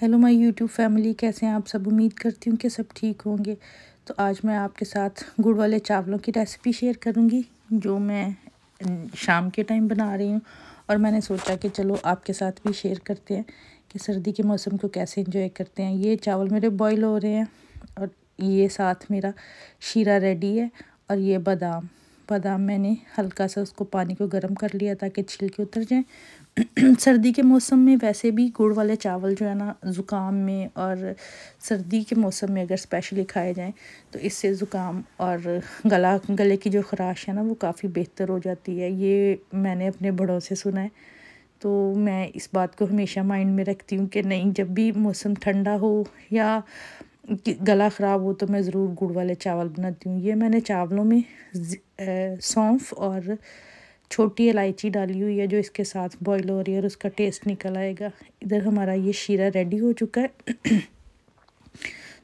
hello my YouTube family कैसे हैं आप सब उम्मीद करती हूँ कि सब ठीक होंगे तो आज मैं आपके साथ गुड़ वाले चावलों की रेसिपी शेयर करूँगी जो मैं शाम के टाइम बना रही हूँ और मैंने सोचा कि चलो आपके साथ भी शेयर करते हैं कि सर्दी के मौसम को कैसे इंजॉय करते हैं ये चावल मेरे बॉयल हो रहे हैं और ये साथ मेरा शीरा रेडी है और ये बादाम बादाम मैंने हल्का सा उसको पानी को गर्म कर लिया ताकि छिलके उतर जाएँ सर्दी के मौसम में वैसे भी गुड़ वाले चावल जो है ना ज़ुकाम में और सर्दी के मौसम में अगर स्पेशली खाए जाएं तो इससे ज़ुकाम और गला गले की जो खराश है ना वो काफ़ी बेहतर हो जाती है ये मैंने अपने बड़ों से सुना है तो मैं इस बात को हमेशा माइंड में रखती हूँ कि नहीं जब भी मौसम ठंडा हो या गला ख़राब हो तो मैं ज़रूर गुड़ वाले चावल बनाती हूँ ये मैंने चावलों में सौंफ और छोटी इलायची डाली हुई है जो इसके साथ बॉईल हो रही है और उसका टेस्ट निकल आएगा इधर हमारा ये शीरा रेडी हो चुका है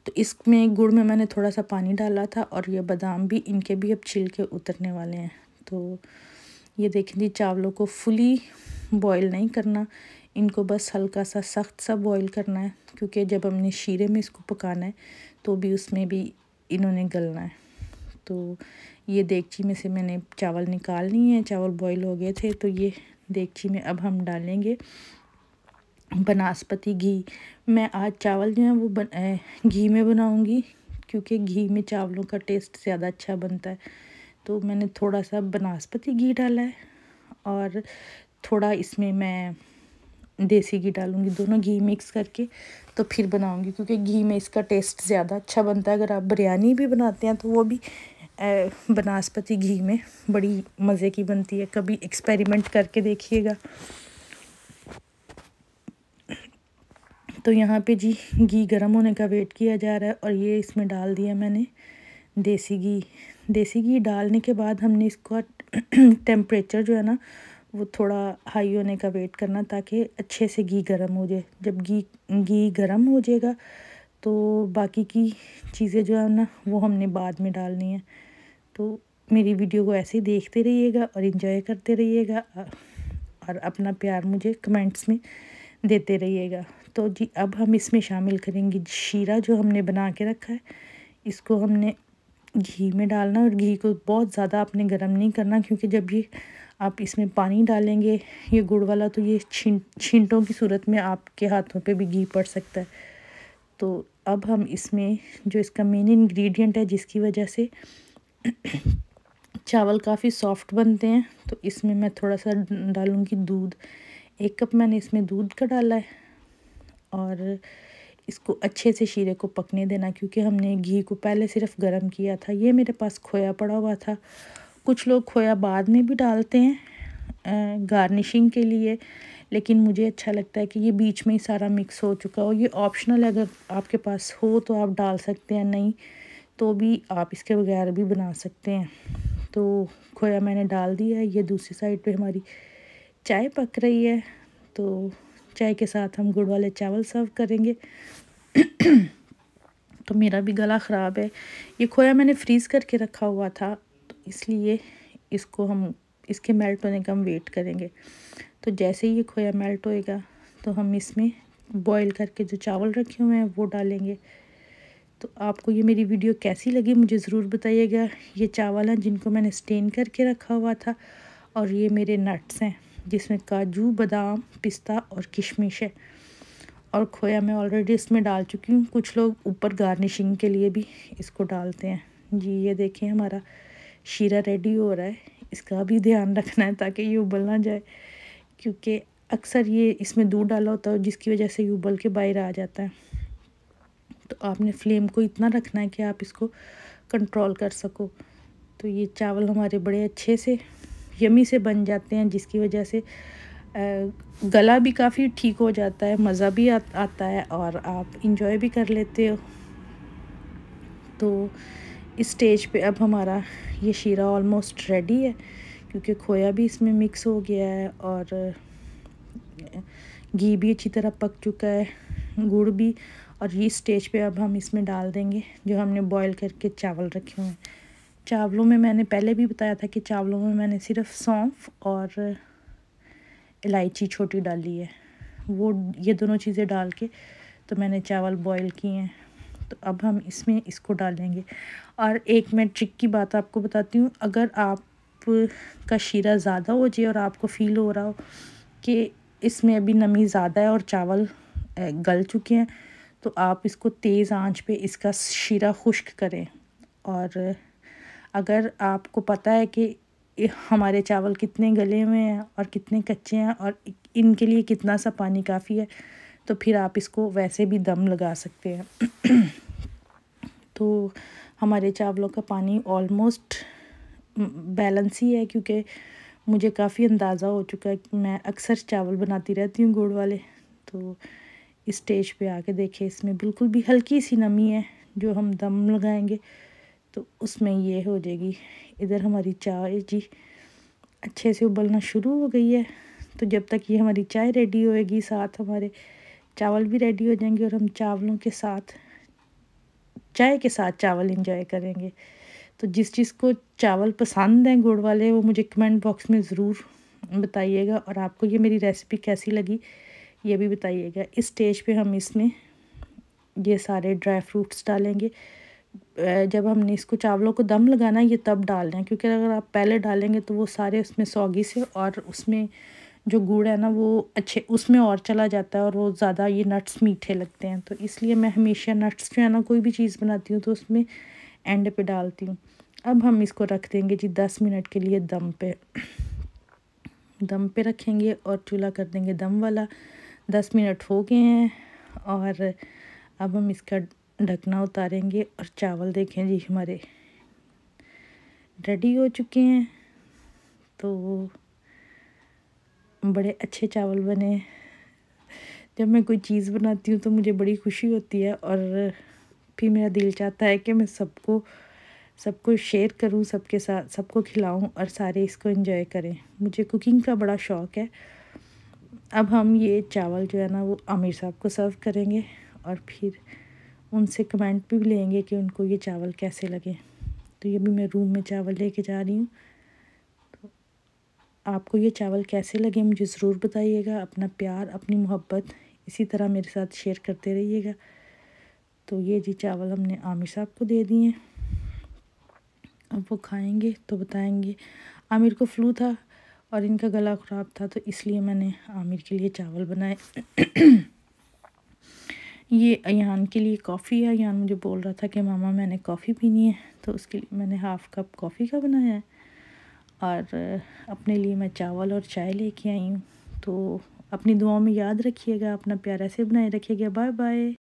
तो इसमें गुड़ में मैंने थोड़ा सा पानी डाला था और ये बादाम भी इनके भी अब छिल के उतरने वाले हैं तो ये देखें जी चावलों को फुली बॉयल नहीं करना इनको बस हल्का सा सख्त सा बॉयल करना है क्योंकि जब हमने शीरे में इसको पकाना है तो भी उसमें भी इन्होंने गलना है तो ये देगची में से मैंने चावल निकाल लिए हैं चावल बॉईल हो गए थे तो ये देगची में अब हम डालेंगे बनास्पति घी मैं आज चावल जो हैं वो बन घी में बनाऊंगी क्योंकि घी में चावलों का टेस्ट ज़्यादा अच्छा बनता है तो मैंने थोड़ा सा बनास्पति घी डाला है और थोड़ा इसमें मैं देसी घी डालूंगी दोनों घी मिक्स करके तो फिर बनाऊंगी क्योंकि घी में इसका टेस्ट ज़्यादा अच्छा बनता है अगर आप बिरयानी भी बनाते हैं तो वो भी बनास्पति घी में बड़ी मज़े की बनती है कभी एक्सपेरिमेंट करके देखिएगा तो यहाँ पे जी घी गर्म होने का वेट किया जा रहा है और ये इसमें डाल दिया मैंने देसी घी देसी घी डालने के बाद हमने इसका टेम्परेचर जो है ना वो थोड़ा हाई होने का वेट करना ताकि अच्छे से घी गर्म हो जाए जब घी घी गर्म हो जाएगा तो बाकी की चीज़ें जो है ना वो हमने बाद में डालनी है तो मेरी वीडियो को ऐसे ही देखते रहिएगा और इन्जॉय करते रहिएगा और अपना प्यार मुझे कमेंट्स में देते रहिएगा तो जी अब हम इसमें शामिल करेंगे शीरा जो हमने बना के रखा है इसको हमने घी में डालना और घी को बहुत ज़्यादा आपने गर्म नहीं करना क्योंकि जब ये आप इसमें पानी डालेंगे ये गुड़ वाला तो ये छिन छिंटों की सूरत में आपके हाथों पे भी घी पड़ सकता है तो अब हम इसमें जो इसका मेन इंग्रेडिएंट है जिसकी वजह से चावल काफ़ी सॉफ्ट बनते हैं तो इसमें मैं थोड़ा सा डालूँगी दूध एक कप मैंने इसमें दूध का डाला है और इसको अच्छे से शीरे को पकने देना क्योंकि हमने घी को पहले सिर्फ गर्म किया था ये मेरे पास खोया पड़ा हुआ था कुछ लोग खोया बाद में भी डालते हैं गार्निशिंग के लिए लेकिन मुझे अच्छा लगता है कि ये बीच में ही सारा मिक्स हो चुका हो ये ऑप्शनल है अगर आपके पास हो तो आप डाल सकते हैं नहीं तो भी आप इसके बगैर भी बना सकते हैं तो खोया मैंने डाल दिया है ये दूसरी साइड पे हमारी चाय पक रही है तो चाय के साथ हम गुड़ वाले चावल सर्व करेंगे तो मेरा भी गला ख़राब है ये खोया मैंने फ्रीज़ करके रखा हुआ था तो इसलिए इसको हम इसके मेल्ट होने का हम वेट करेंगे तो जैसे ही ये खोया मेल्ट होएगा तो हम इसमें बॉईल करके जो चावल रखे हुए हैं वो डालेंगे तो आपको ये मेरी वीडियो कैसी लगी मुझे ज़रूर बताइएगा ये चावल हैं जिनको मैंने स्टेन करके रखा हुआ था और ये मेरे नट्स हैं जिसमें काजू बादाम पिस्ता और किशमिश है और खोया मैं ऑलरेडी इसमें डाल चुकी हूँ कुछ लोग ऊपर गार्निशिंग के लिए भी इसको डालते हैं जी ये देखें हमारा शीरा रेडी हो रहा है इसका भी ध्यान रखना है ताकि ये उबल ना जाए क्योंकि अक्सर ये इसमें दूध डाला होता है जिसकी वजह से ये उबल के बाहर आ जाता है तो आपने फ्लेम को इतना रखना है कि आप इसको कंट्रोल कर सको तो ये चावल हमारे बड़े अच्छे से यमी से बन जाते हैं जिसकी वजह से गला भी काफ़ी ठीक हो जाता है मज़ा भी आ, आता है और आप इंजॉय भी कर लेते हो तो इस स्टेज पे अब हमारा ये शीरा ऑलमोस्ट रेडी है क्योंकि खोया भी इसमें मिक्स हो गया है और घी भी अच्छी तरह पक चुका है गुड़ भी और ये स्टेज पे अब हम इसमें डाल देंगे जो हमने बॉईल करके चावल रखे हुए हैं चावलों में मैंने पहले भी बताया था कि चावलों में मैंने सिर्फ सौंफ और इलायची छोटी डाली है वो ये दोनों चीज़ें डाल के तो मैंने चावल बॉईल किए हैं तो अब हम इसमें इसको डालेंगे और एक मैं ट्रिक की बात आपको बताती हूँ अगर आप का शीरा ज़्यादा हो जाए और आपको फील हो रहा हो कि इसमें अभी नमी ज़्यादा है और चावल गल चुके हैं तो आप इसको तेज़ आंच पे इसका शीरा खुश्क करें और अगर आपको पता है कि हमारे चावल कितने गले हुए हैं और कितने कच्चे हैं और इनके लिए कितना सा पानी काफ़ी है तो फिर आप इसको वैसे भी दम लगा सकते हैं तो हमारे चावलों का पानी ऑलमोस्ट बैलेंस ही है क्योंकि मुझे काफ़ी अंदाज़ा हो चुका है कि मैं अक्सर चावल बनाती रहती हूँ गुड़ वाले तो इस स्टेज पे आके देखे इसमें बिल्कुल भी हल्की सी नमी है जो हम दम लगाएंगे तो उसमें ये हो जाएगी इधर हमारी चाय जी अच्छे से उबलना शुरू हो गई है तो जब तक ये हमारी चाय रेडी होएगी साथ हमारे चावल भी रेडी हो जाएंगे और हम चावलों के साथ चाय के साथ चावल इंजॉय करेंगे तो जिस चीज़ को चावल पसंद हैं गुड़ वाले वो मुझे कमेंट बॉक्स में ज़रूर बताइएगा और आपको ये मेरी रेसिपी कैसी लगी ये भी बताइएगा इस स्टेज पे हम इसमें ये सारे ड्राई फ्रूट्स डालेंगे जब हमने इसको चावलों को दम लगाना ये तब डालना है क्योंकि अगर आप पहले डालेंगे तो वो सारे उसमें सौगी से और उसमें जो गुड़ है ना वो अच्छे उसमें और चला जाता है और वो ज़्यादा ये नट्स मीठे लगते हैं तो इसलिए मैं हमेशा नट्स जो है ना कोई भी चीज़ बनाती हूँ तो उसमें एंड पे डालती हूँ अब हम इसको रख देंगे जी दस मिनट के लिए दम पे दम पे रखेंगे और चूल्हा कर देंगे दम वाला दस मिनट हो गए हैं और अब हम इसका ढकना उतारेंगे और चावल देखें जी हमारे रेडी हो चुके हैं तो बड़े अच्छे चावल बने जब मैं कोई चीज़ बनाती हूँ तो मुझे बड़ी खुशी होती है और भी मेरा दिल चाहता है कि मैं सबको सबको शेयर करूं सबके साथ सबको खिलाऊं और सारे इसको एंजॉय करें मुझे कुकिंग का बड़ा शौक़ है अब हम ये चावल जो है ना वो आमिर साहब को सर्व करेंगे और फिर उनसे कमेंट भी लेंगे कि उनको ये चावल कैसे लगे तो ये भी मैं रूम में चावल लेके जा रही हूँ तो आपको ये चावल कैसे लगे मुझे ज़रूर बताइएगा अपना प्यार अपनी मोहब्बत इसी तरह मेरे साथ शेयर करते रहिएगा तो ये जी चावल हमने आमिर साहब को दे दिए अब वो खाएंगे तो बताएंगे आमिर को फ्लू था और इनका गला ख़राब था तो इसलिए मैंने आमिर के लिए चावल बनाए ये अन के लिए कॉफ़ी है अयान मुझे बोल रहा था कि मामा मैंने कॉफ़ी पीनी है तो उसके लिए मैंने हाफ़ कप कॉफ़ी का बनाया है और अपने लिए मैं चावल और चाय लेके आई हूँ तो अपनी दुआओं में याद रखिएगा अपना प्यार ऐसे बनाए रखिएगा बाय बाय